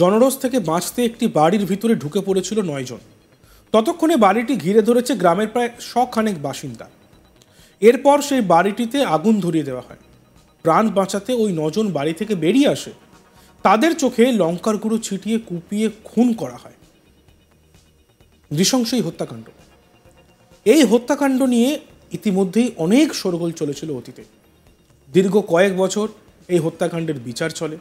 genres থেকে বাঁচতে একটি বাড়ির ভিতরে ঢুকে পড়েছিল নয়জন ততক্ষণে বাড়িটি ঘিরে ধরেছে গ্রামের প্রায় শখানেক বাসিন্দা এরপর সেই বাড়িটিতে আগুন ধরিয়ে দেওয়া হয় প্রাণ বাঁচাতে ওই নজন বাড়ি থেকে বেরিয়ে আসে তাদের চোখে লঙ্কার গুঁড়ো ছিটিয়ে কুপিয়ে খুন করা হয় নৃশংসই হত্যাকাণ্ড এই হত্যাকাণ্ড নিয়ে ইতিমধ্যেই অনেক সরগোল চলেছিল অতীতে দীর্ঘ কয়েক বছর এই হত্যাকাণ্ডের বিচার চলে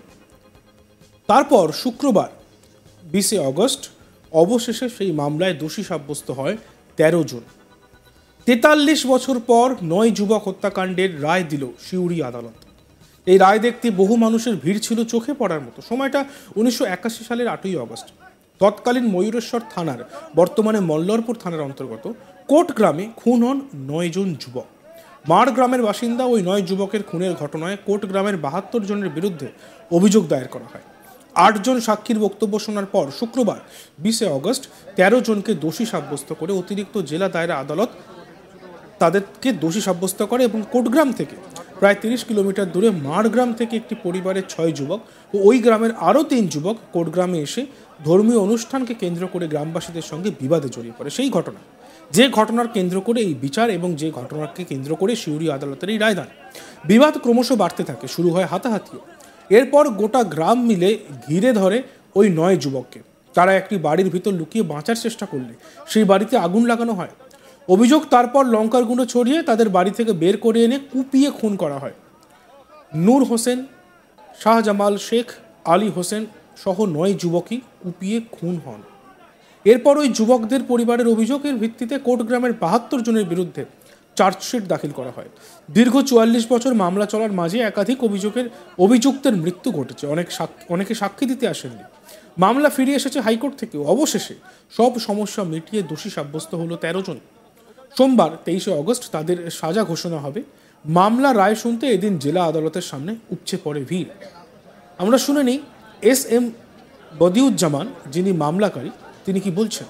তারপর শুক্রবার বিশে অগস্ট অবশেষে সেই মামলায় দোষী সাব্যস্ত হয় তেরো জন তেতাল্লিশ বছর পর নয় যুবক হত্যাকাণ্ডের রায় দিল সিউড়ি আদালত এই রায় দেখতে বহু মানুষের ভিড় ছিল চোখে পড়ার মতো সময়টা উনিশশো সালের আটই অগস্ট তৎকালীন ময়ূরেশ্বর থানার বর্তমানে মল্লরপুর থানার অন্তর্গত কোট গ্রামে খুন হন নয়জন যুবক মার গ্রামের বাসিন্দা ওই নয় যুবকের খুনের ঘটনায় কোট গ্রামের বাহাত্তর জনের বিরুদ্ধে অভিযোগ দায়ের করা হয় আটজন সাক্ষীর বক্তব্য শোনার পর শুক্রবার বিশে অগস্ট ১৩ জনকে দোষী সাব্যস্ত করে অতিরিক্ত জেলা দায়রা আদালত তাদেরকে দোষী সাব্যস্ত করে এবং কোটগ্রাম থেকে প্রায় তিরিশ কিলোমিটার দূরে মারগ্রাম থেকে একটি পরিবারের ছয় যুবক ও ওই গ্রামের আরও তিন যুবক কোটগ্রামে এসে ধর্মীয় অনুষ্ঠানকে কেন্দ্র করে গ্রামবাসীদের সঙ্গে বিবাদে জড়িয়ে পড়ে সেই ঘটনা যে ঘটনার কেন্দ্র করে এই বিচার এবং যে ঘটনাকে কেন্দ্র করে সিউড়ি আদালতের এই রায়দান বিবাদ ক্রমশ বাড়তে থাকে শুরু হয় হাতাহাতিও এরপর গোটা গ্রাম মিলে ঘিরে ধরে ওই নয় যুবককে তারা একটি বাড়ির ভিতর লুকিয়ে বাঁচার চেষ্টা করলে সেই বাড়িতে আগুন লাগানো হয় অভিযোগ তারপর লঙ্কার গুঁড়ো ছড়িয়ে তাদের বাড়ি থেকে বের করে এনে কুপিয়ে খুন করা হয় নূর হোসেন শাহজামাল শেখ আলী হোসেন সহ নয় যুবকই কুপিয়ে খুন হন এরপর ওই যুবকদের পরিবারের অভিযোগের ভিত্তিতে কোটগ্রামের বাহাত্তর জনের বিরুদ্ধে চার্জশিট দাখিল করা হয় দীর্ঘ চুয়াল্লিশ বছর মামলা চলার মাঝে একাধিক অভিযোগের অভিযুক্তের মৃত্যু ঘটেছে অনেক সাক্ষী অনেকে সাক্ষী দিতে আসেননি মামলা ফিরে এসেছে হাইকোর্ট থেকে অবশেষে সব সমস্যা মিটিয়ে দোষী সাব্যস্ত হলো তেরো জন সোমবার তেইশে অগস্ট তাদের সাজা ঘোষণা হবে মামলা রায় শুনতে এদিন জেলা আদালতের সামনে উপচে পড়ে ভিড় আমরা শুনে নিই এস এম বদিউজ্জামান যিনি মামলাকারী তিনি কি বলছেন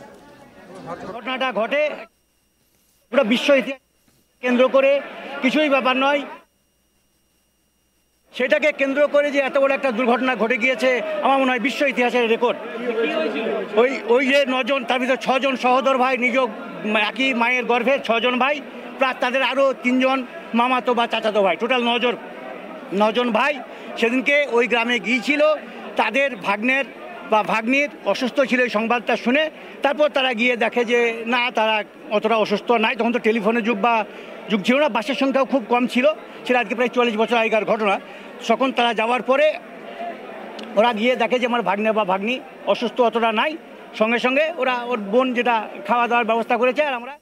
ঘটনাটা ঘটে পুরো বিশ্ব ইতিহাস কেন্দ্র করে কিছুই ব্যাপার নয় সেটাকে কেন্দ্র করে যে এত বড় একটা দুর্ঘটনা ঘটে গিয়েছে আমার মনে হয় বিশ্ব ইতিহাসের রেকর্ড ওই ওই যে নজন তার ভিতরে ছজন সহোদর ভাই নিজ একই মায়ের গর্ভে ছজন ভাই প্লাস তাদের আরও তিনজন মামাতো বা চাচাতো ভাই টোটাল নজন নজন ভাই সেদিনকে ওই গ্রামে গিয়েছিল তাদের ভাগ্নের বা ভাগ্নির অসুস্থ ছিল এই সংবাদটা শুনে তারপর তারা গিয়ে দেখে যে না তারা অতটা অসুস্থ নাই তখন তো টেলিফোনে যুগ বা যুগ ছিল না বাসের সংখ্যাও খুব কম ছিল সেটা আজকে প্রায় চল্লিশ বছর আগেকার ঘটনা তখন তারা যাওয়ার পরে ওরা গিয়ে দেখে যে আমার ভাগ্নে বা ভাগ্নি অসুস্থ অতটা নাই সঙ্গে সঙ্গে ওরা ওর বোন যেটা খাওয়া দাওয়ার ব্যবস্থা করেছে আর আমরা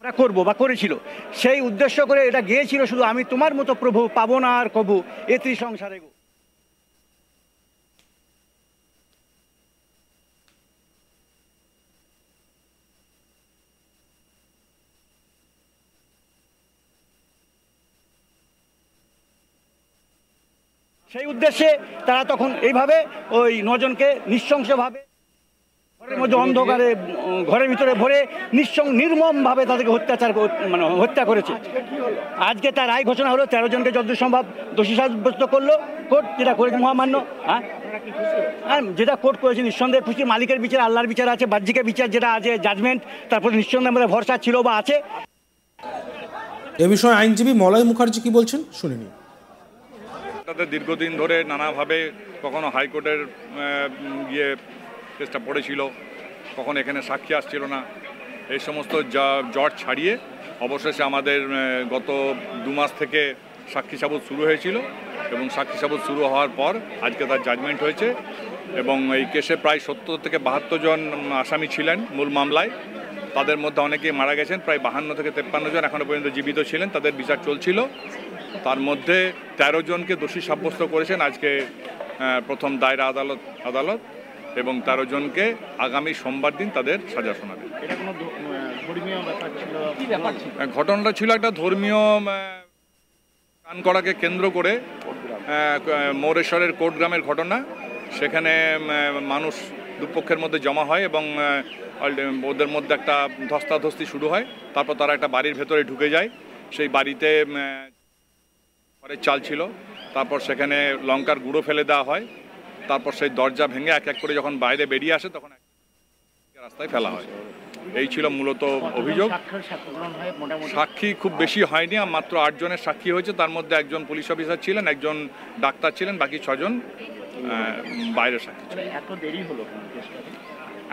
ওরা করবো বা করেছিল সেই উদ্দেশ্য করে এটা গিয়েছিল শুধু আমি তোমার মতো প্রভু পাবো না আর কবু এ সংসারে গো সেই উদ্দেশ্যে তারা তখন এইভাবে ওই নজনকে নৃশংসভাবে ঘরের মধ্যে অন্ধকারে ঘরের ভিতরে ভরে নিঃসং নির্মমভাবে তাদেরকে অত্যাচার মানে হত্যা করেছে আজকে তার রায় ঘোষণা হলো তেরো জনকে যত সম্ভব দোষী সাব্যস্ত করলো কোর্ট যেটা করেছে মহামান্য হ্যাঁ হ্যাঁ যেটা কোর্ট করেছে নিঃসন্দেহে খুশি মালিকের বিচার আল্লাহর বিচার আছে বাহ্যিকের বিচার যেটা আছে জাজমেন্ট তারপরে নিঃসন্দেহের আমাদের ভরসা ছিল বা আছে এ বিষয়ে আইনজীবী মলয় মুখার্জি কি বলছেন শুনিনি তাদের দীর্ঘদিন ধরে নানাভাবে কখনো হাইকোর্টের গিয়ে কেসটা পড়েছিল কখন এখানে সাক্ষী আসছিল না এই সমস্ত যা জট ছাড়িয়ে অবশেষে আমাদের গত দু মাস থেকে সাক্ষী সাবুত শুরু হয়েছিল এবং সাক্ষী সাবুত শুরু হওয়ার পর আজকে তার জাজমেন্ট হয়েছে এবং এই কেসে প্রায় সত্তর থেকে বাহাত্তর জন আসামি ছিলেন মূল মামলায় তাদের মধ্যে অনেকেই মারা গেছেন প্রায় বাহান্ন থেকে তেপ্পান্ন জন এখনও পর্যন্ত জীবিত ছিলেন তাদের বিচার চলছিল তার মধ্যে ১৩ জনকে দোষী সাব্যস্ত করেছেন আজকে প্রথম দায়রা আদালত আদালত এবং তেরো জনকে আগামী সোমবার দিন তাদের সাজা শোনাবে ঘটনাটা ছিল একটা ধর্মীয় কান করাকে কেন্দ্র করে মোরেশ্বরের কোটগ্রামের ঘটনা সেখানে মানুষ দুপক্ষের মধ্যে জমা হয় এবং ওদের মধ্যে একটা ধস্তাধস্তি শুরু হয় তারপর তারা একটা বাড়ির ভেতরে ঢুকে যায় সেই বাড়িতে চাল ছিল তারপর সেখানে লঙ্কার গুঁড়ো ফেলে দেওয়া হয় তারপর সেই দরজা ভেঙে এক এক করে যখন বাইরে বেরিয়ে আসে তখন রাস্তায় ফেলা হয় এই ছিল মূলত অভিযোগ সাক্ষী খুব বেশি হয়নি মাত্র আটজনের সাক্ষী হয়েছে তার মধ্যে একজন পুলিশ অফিসার ছিলেন একজন ডাক্তার ছিলেন বাকি ছজন বাইরে সাক্ষী এত দেরি হলো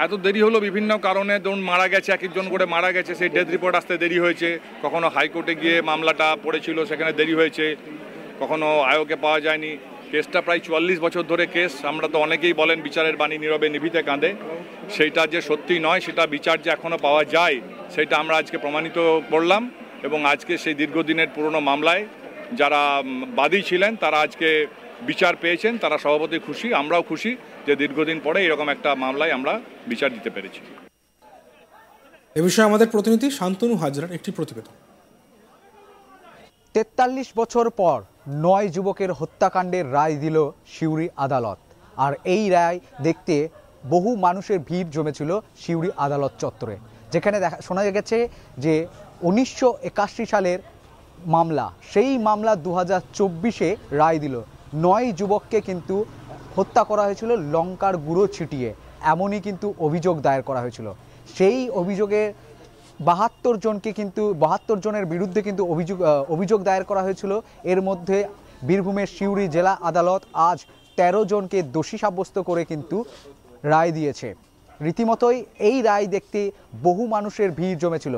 এত দেরি হলো বিভিন্ন কারণে ধরুন মারা গেছে এক একজন করে মারা গেছে সেই ডেথ রিপোর্ট আসতে দেরি হয়েছে কখনো হাইকোর্টে গিয়ে মামলাটা পড়েছিল সেখানে দেরি হয়েছে কখনো আয়োগে পাওয়া যায়নি কেসটা প্রায় চুয়াল্লিশ বছর ধরে কেস আমরা তো অনেকেই বলেন বিচারের বাণী নীরবে নিভিতে কাঁদে সেইটা যে সত্যি নয় সেটা বিচার যে এখনও পাওয়া যায় সেটা আমরা আজকে প্রমাণিত করলাম এবং আজকে সেই দীর্ঘদিনের পুরনো মামলায় যারা বাদী ছিলেন তারা আজকে বিচার পেয়েছেন তারা সভাপতি খুশি আমরাও খুশি যে দীর্ঘদিন পরে এরকম একটা মামলায় আমরা বিচার দিতে পেরেছি এ বিষয়ে আমাদের প্রতিনিধি শান্তনু হাজরার একটি প্রতিবেদন তেতাল্লিশ বছর পর নয় যুবকের হত্যাকাণ্ডের রায় দিল শিউরি আদালত আর এই রায় দেখতে বহু মানুষের ভিড় জমেছিল শিউরি আদালত চত্বরে যেখানে দেখা শোনা গেছে যে উনিশশো সালের মামলা সেই মামলা দু হাজার রায় দিল নয় যুবককে কিন্তু হত্যা করা হয়েছিল লঙ্কার গুঁড়ো ছিটিয়ে এমনই কিন্তু অভিযোগ দায়ের করা হয়েছিল সেই অভিযোগে বাহাত্তর জনকে কিন্তু বাহাত্তর জনের বিরুদ্ধে কিন্তু অভিযোগ অভিযোগ দায়ের করা হয়েছিল এর মধ্যে বীরভূমের সিউড়ি জেলা আদালত আজ ১৩ জনকে দোষী সাব্যস্ত করে কিন্তু রায় দিয়েছে রীতিমতোই এই রায় দেখতে বহু মানুষের ভিড় জমেছিল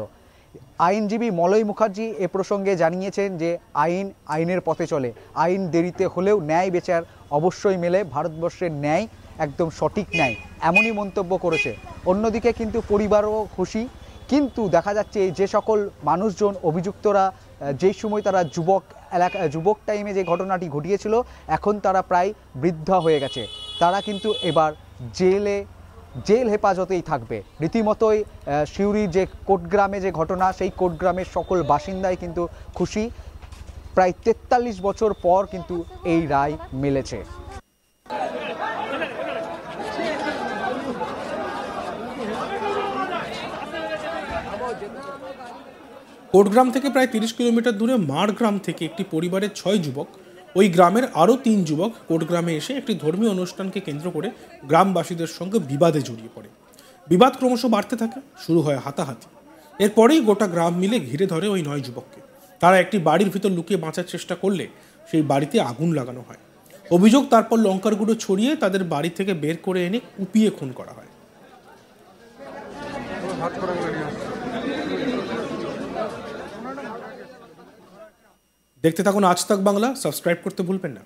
আইনজীবী মলয় মুখার্জি এ প্রসঙ্গে জানিয়েছেন যে আইন আইনের পথে চলে আইন দেরিতে হলেও ন্যায় বেচার অবশ্যই মেলে ভারতবর্ষের ন্যায় একদম সঠিক ন্যায় এমনই মন্তব্য করেছে অন্যদিকে কিন্তু পরিবারও খুশি কিন্তু দেখা যাচ্ছে যে সকল মানুষজন অভিযুক্তরা যেই সময় তারা যুবক এলাকা যুবক টাইমে যে ঘটনাটি ঘটিয়েছিল এখন তারা প্রায় বৃদ্ধা হয়ে গেছে তারা কিন্তু এবার জেলে জেল হেফাজতেই থাকবে রীতিমতোই সিউড়ি যে কোটগ্রামে যে ঘটনা সেই কোটগ্রামের সকল বাসিন্দাই কিন্তু খুশি প্রায় তেতাল্লিশ বছর পর কিন্তু এই রায় মিলেছে কোটগ্রাম থেকে প্রায় তিরিশ কিলোমিটার দূরে মারগ্রাম থেকে একটি পরিবারের ছয় যুবক ওই গ্রামের আরও তিন যুবক কোটগ্রামে এসে একটি ধর্মীয় অনুষ্ঠানকে কেন্দ্র করে গ্রামবাসীদের সঙ্গে বিবাদে জড়িয়ে পড়ে বিবাদ ক্রমশ বাড়তে থাকে শুরু হয় হাতাহাতি এরপরেই গোটা গ্রাম মিলে ঘিরে ধরে ওই নয় যুবককে তারা একটি বাড়ির ভিতর লুকিয়ে বাঁচার চেষ্টা করলে সেই বাড়িতে আগুন লাগানো হয় অভিযোগ তারপর লঙ্কার গুঁড়ো ছড়িয়ে তাদের বাড়ি থেকে বের করে এনে কুপিয়ে খুন করা হয় দেখতে থাকুন আজ তক বাংলা সাবস্ক্রাইব করতে ভুলবেন না